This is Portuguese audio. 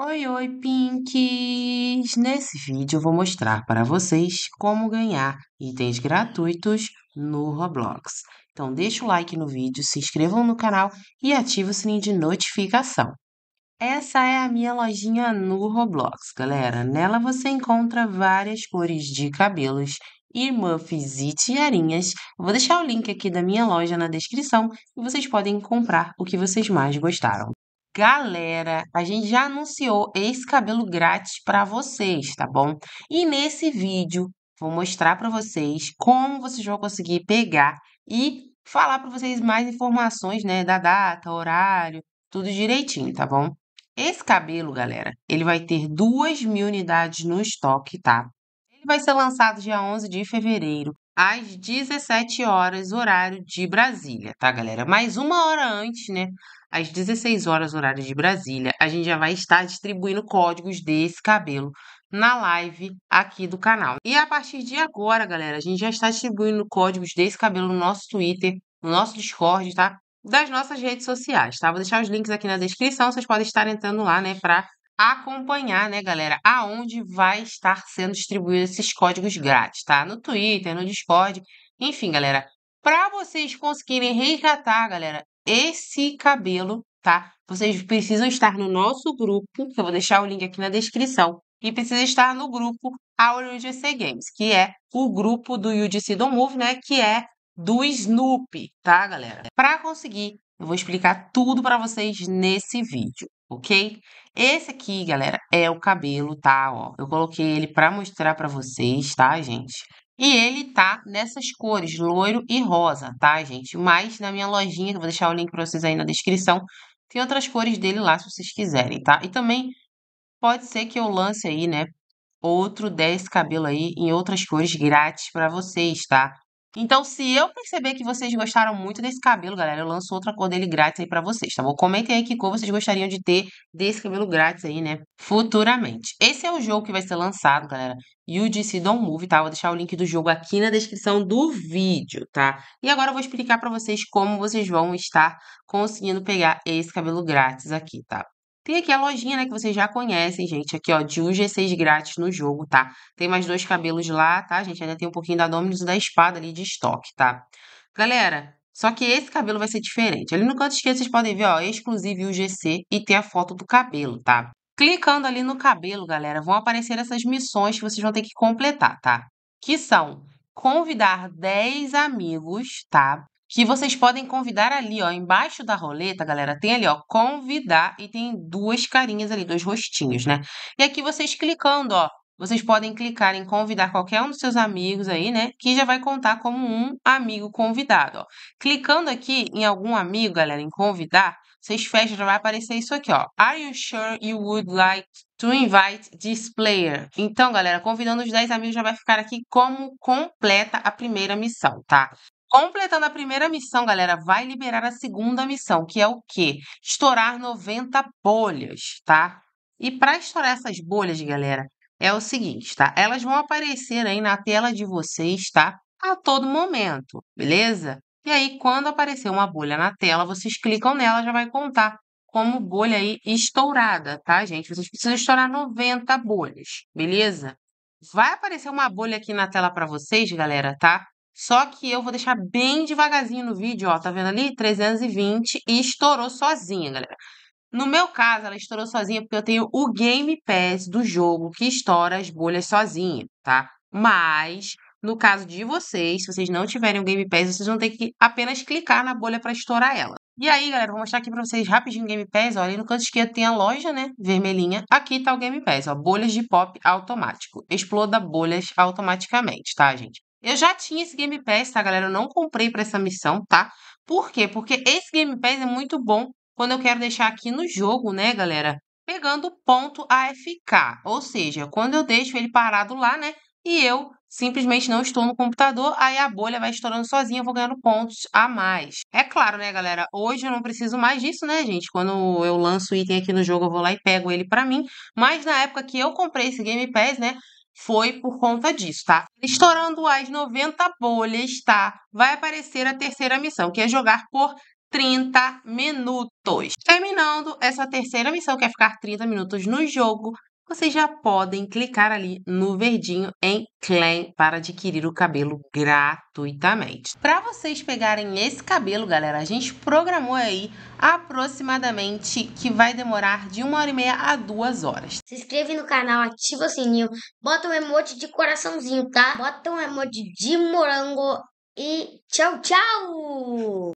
Oi, oi, Pinks! Nesse vídeo eu vou mostrar para vocês como ganhar itens gratuitos no Roblox. Então deixa o like no vídeo, se inscrevam no canal e ative o sininho de notificação. Essa é a minha lojinha no Roblox, galera. Nela você encontra várias cores de cabelos e muffs e tiarinhas. Eu vou deixar o link aqui da minha loja na descrição e vocês podem comprar o que vocês mais gostaram. Galera, a gente já anunciou esse cabelo grátis para vocês, tá bom? E nesse vídeo vou mostrar para vocês como vocês vão conseguir pegar e falar para vocês mais informações, né, da data, horário, tudo direitinho, tá bom? Esse cabelo, galera, ele vai ter duas mil unidades no estoque, tá? Ele vai ser lançado dia 11 de fevereiro às 17 horas, horário de Brasília, tá, galera? Mais uma hora antes, né? Às 16 horas, horário de Brasília, a gente já vai estar distribuindo códigos desse cabelo na live aqui do canal. E a partir de agora, galera, a gente já está distribuindo códigos desse cabelo no nosso Twitter, no nosso Discord, tá? Das nossas redes sociais, tá? Vou deixar os links aqui na descrição, vocês podem estar entrando lá, né, para acompanhar, né, galera, aonde vai estar sendo distribuído esses códigos grátis, tá? No Twitter, no Discord, enfim, galera, para vocês conseguirem resgatar, galera, esse cabelo, tá? Vocês precisam estar no nosso grupo, que eu vou deixar o link aqui na descrição, e precisa estar no grupo Our Games, que é o grupo do UGC Don't Move, né, que é do Snoopy, tá, galera? Para conseguir, eu vou explicar tudo para vocês nesse vídeo ok? Esse aqui, galera, é o cabelo, tá? Ó, eu coloquei ele para mostrar para vocês, tá, gente? E ele tá nessas cores, loiro e rosa, tá, gente? Mas na minha lojinha, que eu vou deixar o link para vocês aí na descrição, tem outras cores dele lá, se vocês quiserem, tá? E também pode ser que eu lance aí, né, outro desse cabelo aí em outras cores grátis para vocês, tá? Então, se eu perceber que vocês gostaram muito desse cabelo, galera, eu lanço outra cor dele grátis aí pra vocês, tá bom? Comentem aí que cor vocês gostariam de ter desse cabelo grátis aí, né? Futuramente. Esse é o jogo que vai ser lançado, galera. UGC Don't Move, tá? Vou deixar o link do jogo aqui na descrição do vídeo, tá? E agora eu vou explicar pra vocês como vocês vão estar conseguindo pegar esse cabelo grátis aqui, tá? Tem aqui a lojinha, né, que vocês já conhecem, gente, aqui, ó, de 1 G6 grátis no jogo, tá? Tem mais dois cabelos lá, tá, gente? Ainda tem um pouquinho da Dominus e da Espada ali de estoque, tá? Galera, só que esse cabelo vai ser diferente. Ali no canto esquerdo vocês podem ver, ó, exclusivo UGC e ter a foto do cabelo, tá? Clicando ali no cabelo, galera, vão aparecer essas missões que vocês vão ter que completar, tá? Que são convidar 10 amigos, tá? que vocês podem convidar ali, ó, embaixo da roleta, galera, tem ali, ó, convidar e tem duas carinhas ali, dois rostinhos, né? E aqui vocês clicando, ó, vocês podem clicar em convidar qualquer um dos seus amigos aí, né? Que já vai contar como um amigo convidado, ó. Clicando aqui em algum amigo, galera, em convidar, vocês fecham, já vai aparecer isso aqui, ó. Are you sure you would like to invite this player? Então, galera, convidando os 10 amigos já vai ficar aqui como completa a primeira missão, tá? Completando a primeira missão, galera, vai liberar a segunda missão, que é o quê? Estourar 90 bolhas, tá? E para estourar essas bolhas, galera, é o seguinte, tá? Elas vão aparecer aí na tela de vocês, tá? A todo momento, beleza? E aí, quando aparecer uma bolha na tela, vocês clicam nela, já vai contar como bolha aí estourada, tá, gente? Vocês precisam estourar 90 bolhas, beleza? Vai aparecer uma bolha aqui na tela para vocês, galera, tá? Só que eu vou deixar bem devagarzinho no vídeo, ó, tá vendo ali? 320 e estourou sozinha, galera. No meu caso, ela estourou sozinha porque eu tenho o Game Pass do jogo que estoura as bolhas sozinha, tá? Mas no caso de vocês, se vocês não tiverem o Game Pass, vocês vão ter que apenas clicar na bolha para estourar ela. E aí, galera, vou mostrar aqui para vocês rapidinho o Game Pass. Olha, no canto esquerdo tem a loja, né, vermelhinha. Aqui tá o Game Pass, ó, bolhas de pop automático. Exploda bolhas automaticamente, tá, gente? Eu já tinha esse Game Pass, tá, galera? Eu não comprei para essa missão, tá? Por quê? Porque esse Game Pass é muito bom quando eu quero deixar aqui no jogo, né, galera? Pegando ponto AFK. Ou seja, quando eu deixo ele parado lá, né? E eu simplesmente não estou no computador, aí a bolha vai estourando sozinha, eu vou ganhando pontos a mais. É claro, né, galera? Hoje eu não preciso mais disso, né, gente? Quando eu lanço o item aqui no jogo, eu vou lá e pego ele para mim. Mas na época que eu comprei esse Game Pass, né, foi por conta disso, tá? Estourando as 90 bolhas, tá? Vai aparecer a terceira missão, que é jogar por 30 minutos. Terminando essa terceira missão, que é ficar 30 minutos no jogo, vocês já podem clicar ali no verdinho em claim para adquirir o cabelo gratuitamente. Para vocês pegarem esse cabelo, galera, a gente programou aí aproximadamente que vai demorar de uma hora e meia a duas horas. Se inscreve no canal, ativa o sininho, bota um emoji de coraçãozinho, tá? Bota um emoji de morango e tchau, tchau!